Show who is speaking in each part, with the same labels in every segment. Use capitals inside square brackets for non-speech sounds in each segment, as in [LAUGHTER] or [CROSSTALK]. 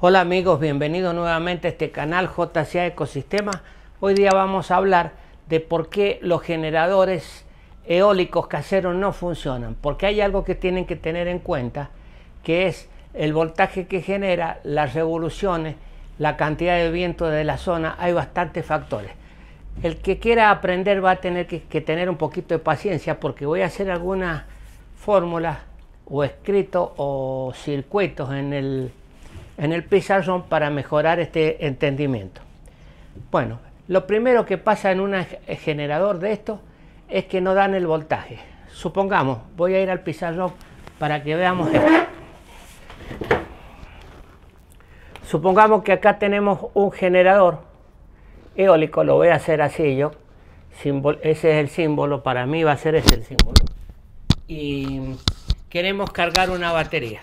Speaker 1: Hola amigos, bienvenidos nuevamente a este canal JCA Ecosistema Hoy día vamos a hablar de por qué los generadores eólicos caseros no funcionan. Porque hay algo que tienen que tener en cuenta, que es el voltaje que genera, las revoluciones, la cantidad de viento de la zona, hay bastantes factores. El que quiera aprender va a tener que, que tener un poquito de paciencia porque voy a hacer algunas fórmulas o escritos o circuitos en el en el pizarrón para mejorar este entendimiento. Bueno, lo primero que pasa en un generador de estos es que no dan el voltaje. Supongamos, voy a ir al pizarrón para que veamos esto. Supongamos que acá tenemos un generador eólico, lo voy a hacer así yo. ese es el símbolo, para mí va a ser ese el símbolo. Y queremos cargar una batería.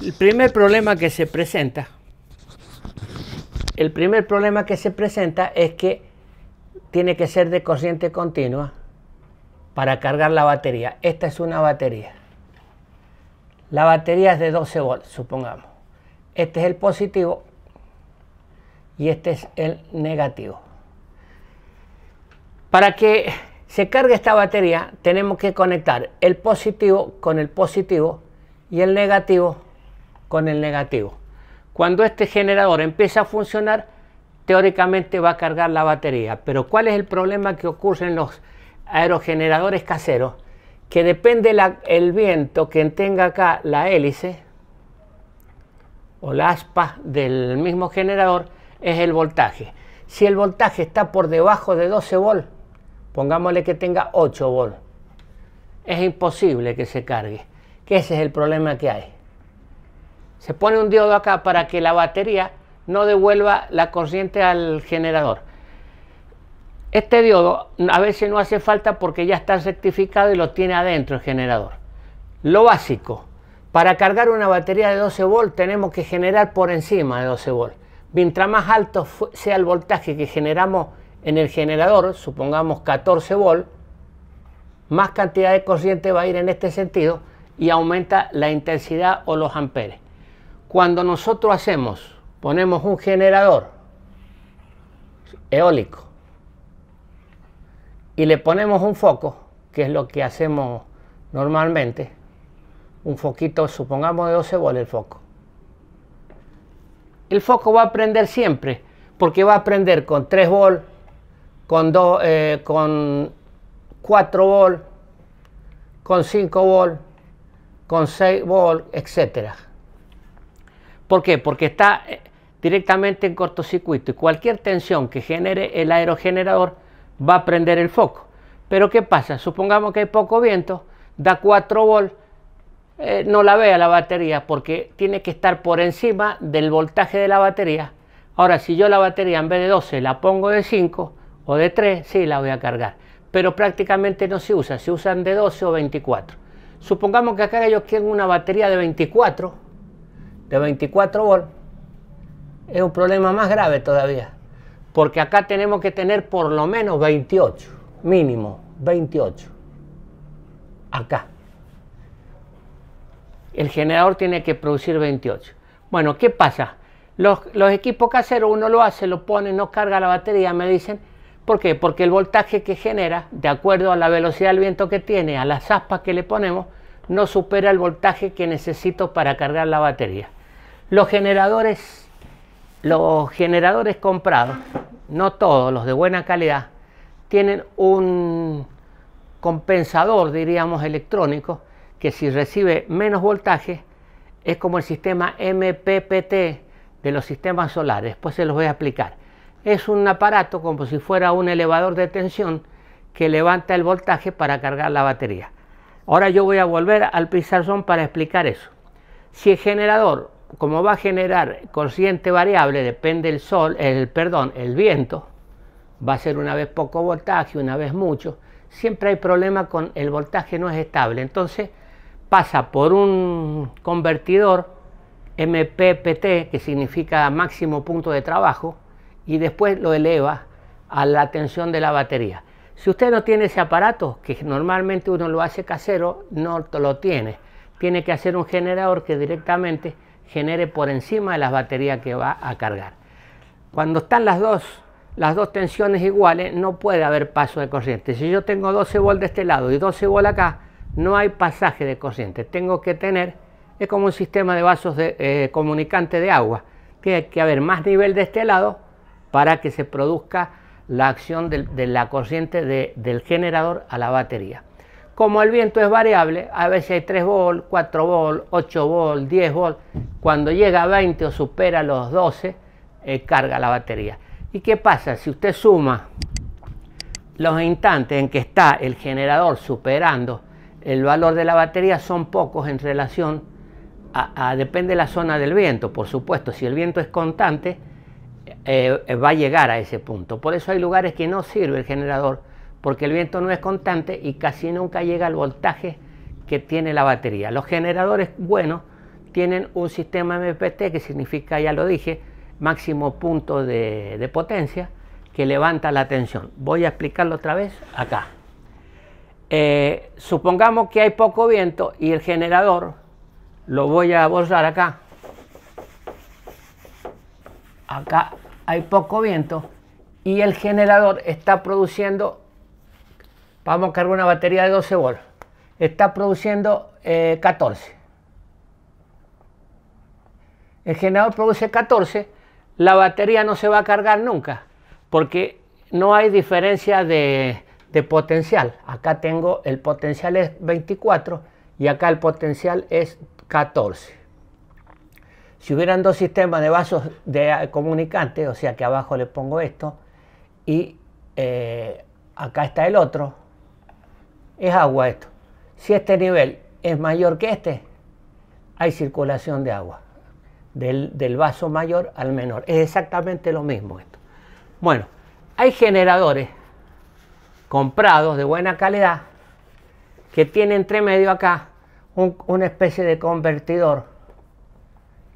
Speaker 1: El primer problema que se presenta, el primer problema que se presenta es que tiene que ser de corriente continua para cargar la batería. Esta es una batería. La batería es de 12 volts, supongamos. Este es el positivo y este es el negativo. Para que se cargue esta batería tenemos que conectar el positivo con el positivo y el negativo con el negativo. Cuando este generador empieza a funcionar, teóricamente va a cargar la batería. Pero ¿cuál es el problema que ocurre en los aerogeneradores caseros? Que depende la, el viento que tenga acá la hélice o la aspa del mismo generador, es el voltaje. Si el voltaje está por debajo de 12 volt, pongámosle que tenga 8 volt, es imposible que se cargue, que ese es el problema que hay se pone un diodo acá para que la batería no devuelva la corriente al generador. Este diodo a veces no hace falta porque ya está certificado y lo tiene adentro el generador. Lo básico, para cargar una batería de 12 volts tenemos que generar por encima de 12 volts. Mientras más alto sea el voltaje que generamos en el generador, supongamos 14 volts, más cantidad de corriente va a ir en este sentido y aumenta la intensidad o los amperes. Cuando nosotros hacemos, ponemos un generador eólico y le ponemos un foco, que es lo que hacemos normalmente, un foquito, supongamos de 12 volts el foco. El foco va a prender siempre, porque va a prender con 3 volts, con, eh, con 4 volts, con 5 volts, con 6 volts, etcétera. ¿Por qué? Porque está eh, directamente en cortocircuito y cualquier tensión que genere el aerogenerador va a prender el foco. Pero ¿qué pasa? Supongamos que hay poco viento, da 4 volts, eh, no la vea la batería porque tiene que estar por encima del voltaje de la batería. Ahora, si yo la batería en vez de 12 la pongo de 5 o de 3, sí la voy a cargar. Pero prácticamente no se usa, se usan de 12 o 24. Supongamos que acá ellos quieren una batería de 24 de 24 volts es un problema más grave todavía, porque acá tenemos que tener por lo menos 28, mínimo 28, acá. El generador tiene que producir 28. Bueno, ¿qué pasa? Los, los equipos caseros, uno lo hace, lo pone, no carga la batería, me dicen, ¿Por qué? Porque el voltaje que genera, de acuerdo a la velocidad del viento que tiene, a las aspas que le ponemos, no supera el voltaje que necesito para cargar la batería. Los generadores, los generadores comprados, no todos, los de buena calidad, tienen un compensador, diríamos, electrónico, que si recibe menos voltaje, es como el sistema MPPT de los sistemas solares. Después se los voy a explicar. Es un aparato como si fuera un elevador de tensión que levanta el voltaje para cargar la batería. Ahora yo voy a volver al pizarrón para explicar eso. Si el generador como va a generar consciente variable, depende el sol, el perdón, el viento, va a ser una vez poco voltaje, una vez mucho. Siempre hay problema con el voltaje no es estable. Entonces pasa por un convertidor MPPT, que significa máximo punto de trabajo, y después lo eleva a la tensión de la batería. Si usted no tiene ese aparato, que normalmente uno lo hace casero, no lo tiene. Tiene que hacer un generador que directamente genere por encima de las baterías que va a cargar. Cuando están las dos, las dos tensiones iguales, no puede haber paso de corriente. Si yo tengo 12 volts de este lado y 12 volts acá, no hay pasaje de corriente. Tengo que tener, es como un sistema de vasos de, eh, comunicante de agua. Tiene que haber más nivel de este lado para que se produzca la acción de, la corriente del generador a la batería. Como el viento es variable, a veces hay 3 volt, 4 volt, 8 volt, 10 volt. Cuando llega a 20 o supera los 12, eh, carga la batería. ¿Y qué pasa? Si usted suma los instantes en que está el generador superando el valor de la batería, son pocos en relación a, depende de la zona del viento. Por supuesto, si el viento es constante, eh, eh, va a llegar a ese punto. Por eso hay lugares que no sirve el generador porque el viento no es constante y casi nunca llega al voltaje que tiene la batería. Los generadores buenos tienen un sistema MPT que significa, ya lo dije, máximo punto de, potencia que levanta la tensión. Voy a explicarlo otra vez acá. Eh, supongamos que hay poco viento y el generador, lo voy a borrar acá, acá hay poco viento y el generador está produciendo Vamos a cargar una batería de 12 volts. Está produciendo 14. Eh, el generador produce 14. La batería no se va a cargar nunca porque no hay diferencia de, potencial. Acá tengo el potencial es 24 y acá el potencial es 14. Si hubieran dos sistemas de vasos de eh, comunicante o sea que abajo le pongo esto y eh, acá está el otro, es agua esto. Si este nivel es mayor que este, hay circulación de agua. Del, vaso mayor al menor. Es exactamente lo mismo esto. Bueno, hay generadores comprados de buena calidad que tiene entre medio acá una especie de convertidor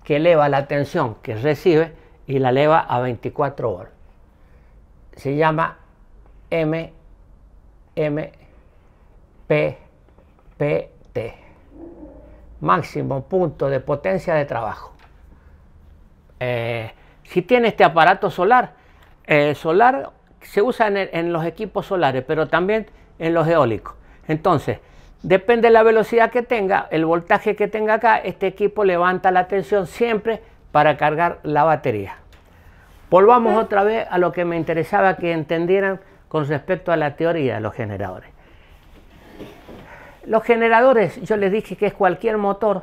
Speaker 1: que eleva la tensión que recibe y la eleva a 24 volts. Se llama m PPT, máximo punto de potencia de trabajo. Eh, si tiene este aparato solar, eh, solar se usa en, en, los equipos solares, pero también en los eólicos. Entonces, depende de la velocidad que tenga, el voltaje que tenga acá, este equipo levanta la tensión siempre para cargar la batería. Volvamos otra vez a lo que me interesaba que entendieran con respecto a la teoría de los generadores. Los generadores, yo les dije que es cualquier motor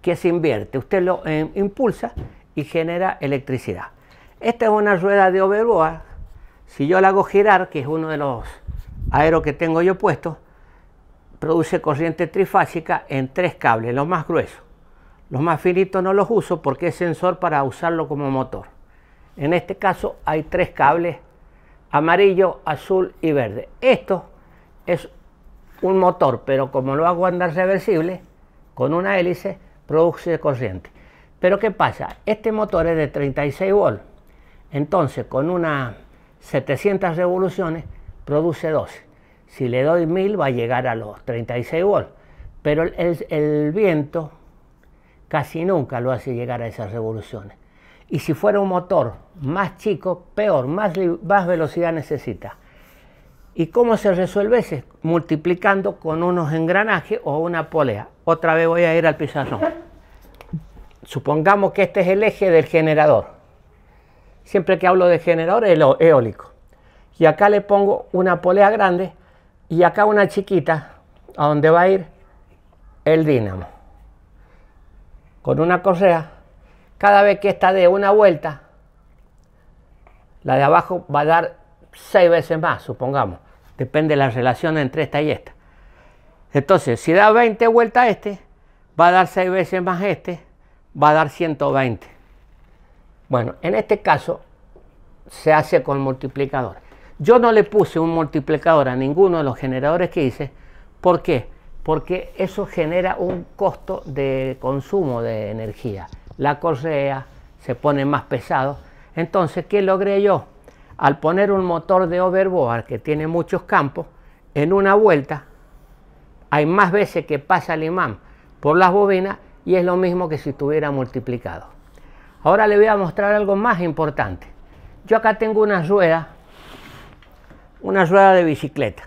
Speaker 1: que se invierte, usted lo eh, impulsa y genera electricidad. Esta es una rueda de overboard, si yo la hago girar, que es uno de los aeros que tengo yo puesto, produce corriente trifásica en tres cables, los más gruesos. Los más finitos no los uso porque es sensor para usarlo como motor. En este caso hay tres cables, amarillo, azul y verde. Esto es un motor, pero como lo hago andar reversible, con una hélice, produce corriente. Pero ¿qué pasa? Este motor es de 36 volts, entonces con unas 700 revoluciones produce 12. Si le doy 1000 va a llegar a los 36 volts, pero el, viento casi nunca lo hace llegar a esas revoluciones. Y si fuera un motor más chico, peor, más velocidad necesita. ¿Y cómo se resuelve ese? Multiplicando con unos engranajes o una polea. Otra vez voy a ir al pizarrón. Supongamos que este es el eje del generador. Siempre que hablo de generador, el eólico. Y acá le pongo una polea grande y acá una chiquita, a donde va a ir el dínamo. Con una correa, cada vez que esta dé una vuelta, la de abajo va a dar seis veces más, supongamos. Depende de la relación entre esta y esta. Entonces, si da 20 vueltas a este, va a dar seis veces más este, va a dar 120. Bueno, en este caso se hace con multiplicador. Yo no le puse un multiplicador a ninguno de los generadores que hice. ¿Por qué? Porque eso genera un costo de consumo de energía. La correa se pone más pesado. Entonces, ¿qué logré yo? al poner un motor de overboard que tiene muchos campos, en una vuelta hay más veces que pasa el imán por las bobinas y es lo mismo que si estuviera multiplicado. Ahora le voy a mostrar algo más importante. Yo acá tengo una rueda, una rueda de bicicleta.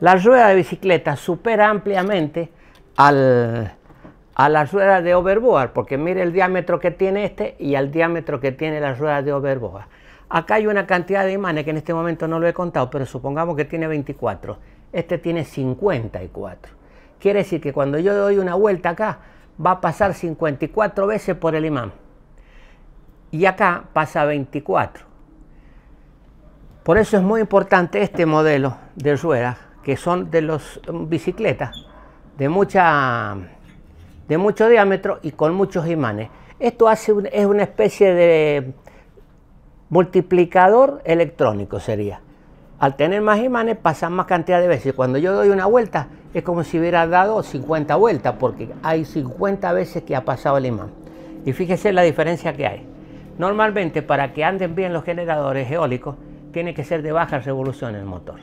Speaker 1: La rueda de bicicleta supera ampliamente a la rueda de overboard, porque mire el diámetro que tiene este y al diámetro que tiene la rueda de overboard. Acá hay una cantidad de imanes que en este momento no lo he contado, pero supongamos que tiene 24. Este tiene 54. Quiere decir que cuando yo doy una vuelta acá, va a pasar 54 veces por el imán. Y acá pasa 24. Por eso es muy importante este modelo de ruedas, que son de los mm, bicicletas de, mucha, de mucho diámetro y con muchos imanes. Esto hace es una especie de multiplicador electrónico sería. Al tener más imanes pasan más cantidad de veces. Cuando yo doy una vuelta es como si hubiera dado 50 vueltas porque hay 50 veces que ha pasado el imán. Y fíjese la diferencia que hay. Normalmente para que anden bien los generadores eólicos tiene que ser de baja revolución el motor.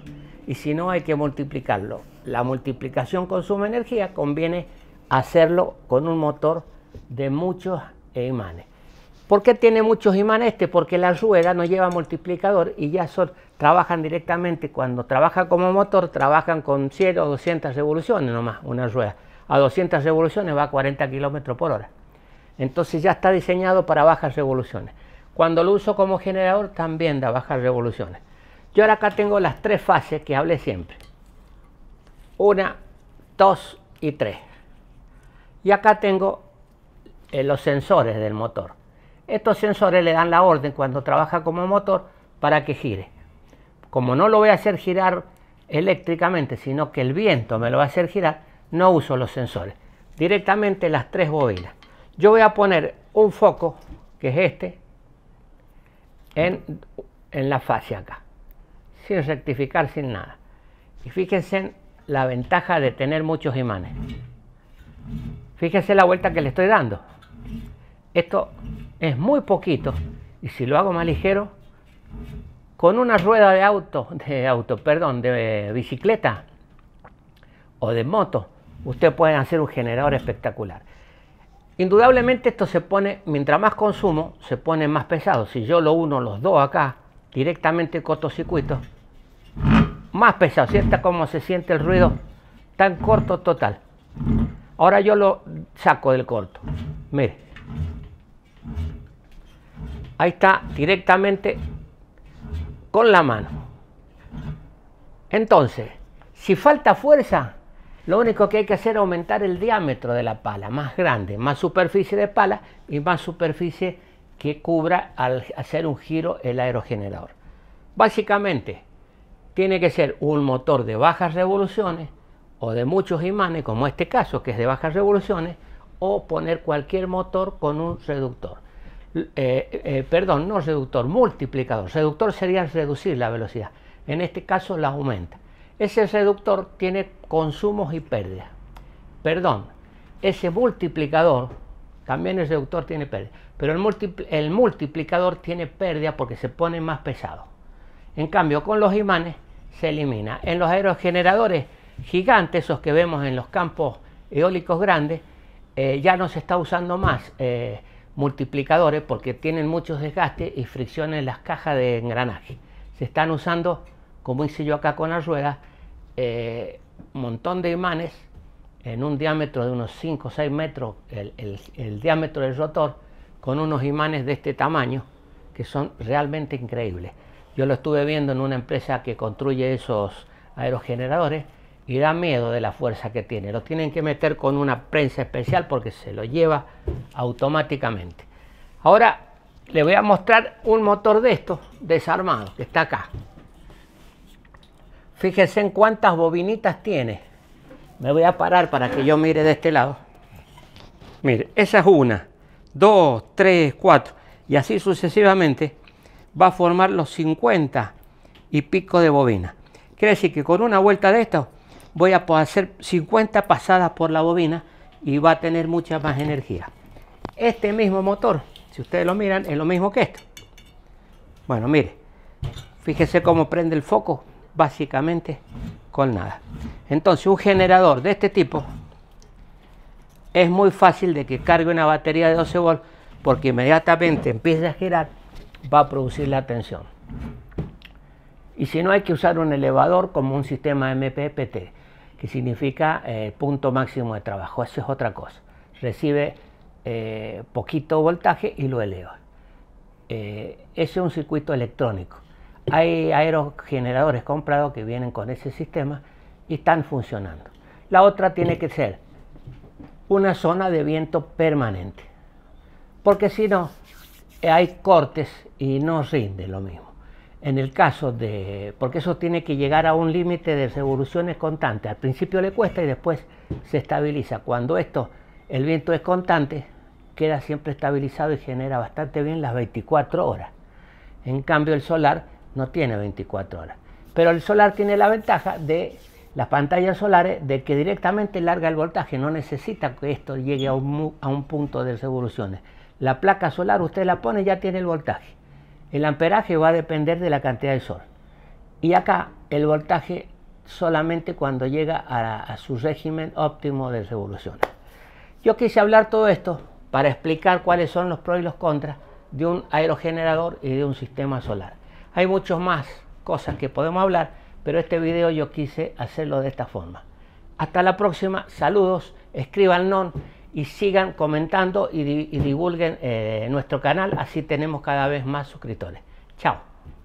Speaker 1: Y si no hay que multiplicarlo. La multiplicación consume energía, conviene hacerlo con un motor de muchos imanes. ¿Por qué tiene muchos imanes este? Porque la rueda no lleva multiplicador y ya son, trabajan directamente, cuando trabaja como motor, trabajan con 100 o 200 revoluciones nomás, una rueda. A 200 revoluciones va a 40 kilómetros por hora. Entonces ya está diseñado para bajas revoluciones. Cuando lo uso como generador también da bajas revoluciones. Yo ahora acá tengo las tres fases que hablé siempre. Una, dos y tres. Y acá tengo eh, los sensores del motor. Estos sensores le dan la orden cuando trabaja como motor para que gire. Como no lo voy a hacer girar eléctricamente, sino que el viento me lo va a hacer girar, no uso los sensores. Directamente las tres bobinas. Yo voy a poner un foco, que es este, en, la fase acá, sin rectificar, sin nada. Y fíjense la ventaja de tener muchos imanes. Fíjense la vuelta que le estoy dando. Esto es muy poquito y si lo hago más ligero, con una rueda de auto, [LAUGHS] de auto, perdón, de bicicleta o de moto, usted puede hacer un generador espectacular. Indudablemente esto se pone, mientras más consumo, se pone más pesado. Si yo lo uno los dos acá, directamente circuito, más pesado. ¿Cierta cómo se siente el ruido? Tan corto total. Ahora yo lo saco del corto. Mire. Ahí está, directamente con la mano. Entonces, si falta fuerza, lo único que hay que hacer es aumentar el diámetro de la pala, más grande, más superficie de pala y más superficie que cubra al hacer un giro el aerogenerador. Básicamente, tiene que ser un motor de bajas revoluciones o de muchos imanes, como este caso que es de bajas revoluciones, o poner cualquier motor con un reductor. Eh, eh, perdón, no reductor, multiplicador. Reductor sería reducir la velocidad. En este caso la aumenta. Ese reductor tiene consumos y pérdidas. Perdón, ese multiplicador, también el reductor tiene pérdida, pero el, el multiplicador tiene pérdida porque se pone más pesado. En cambio, con los imanes se elimina. En los aerogeneradores gigantes, esos que vemos en los campos eólicos grandes, eh, ya no se está usando más multiplicadores porque tienen muchos desgastes y fricciones en las cajas de engranaje. Se están usando, como hice yo acá con las ruedas, un eh, montón de imanes en un diámetro de unos 5 o 6 metros, el diámetro del rotor, con unos imanes de este tamaño que son realmente increíbles. Yo lo estuve viendo en una empresa que construye esos aerogeneradores y da miedo de la fuerza que tiene. Lo tienen que meter con una prensa especial porque se lo lleva automáticamente. Ahora le voy a mostrar un motor de estos desarmado que está acá. Fíjense en cuántas bobinitas tiene. Me voy a parar para que yo mire de este lado. Mire, esa es una, dos, tres, cuatro y así sucesivamente va a formar los 50 y pico de bobina. Quiere decir que con una vuelta de estos voy a hacer 50 pasadas por la bobina y va a tener mucha más energía. Este mismo motor, si ustedes lo miran, es lo mismo que esto. Bueno, mire, fíjese cómo prende el foco, básicamente con nada. Entonces, un generador de este tipo es muy fácil de que cargue una batería de 12 volts porque inmediatamente empieza a girar, va a producir la tensión. Y si no hay que usar un elevador como un sistema MPPT que significa eh, punto máximo de trabajo. Eso es otra cosa. Recibe eh, poquito voltaje y lo eleva. Eh, ese es un circuito electrónico. Hay aerogeneradores comprados que vienen con ese sistema y están funcionando. La otra tiene que ser una zona de viento permanente, porque si no, hay cortes y no rinde lo mismo en el caso de, porque eso tiene que llegar a un límite de evoluciones constantes. Al principio le cuesta y después se estabiliza. Cuando esto, el viento es constante, queda siempre estabilizado y genera bastante bien las 24 horas. En cambio el solar no tiene 24 horas. Pero el solar tiene la ventaja de las pantallas solares de que directamente larga el voltaje, no necesita que esto llegue a un, punto de evoluciones. La placa solar usted la pone y ya tiene el voltaje el amperaje va a depender de la cantidad de sol. Y acá el voltaje solamente cuando llega a, su régimen óptimo de revoluciones. Yo quise hablar todo esto para explicar cuáles son los pros y los contras de un aerogenerador y de un sistema solar. Hay muchas más cosas que podemos hablar, pero este video yo quise hacerlo de esta forma. Hasta la próxima, saludos, escriban non y sigan comentando y, divulguen eh, nuestro canal, así tenemos cada vez más suscriptores. Chao.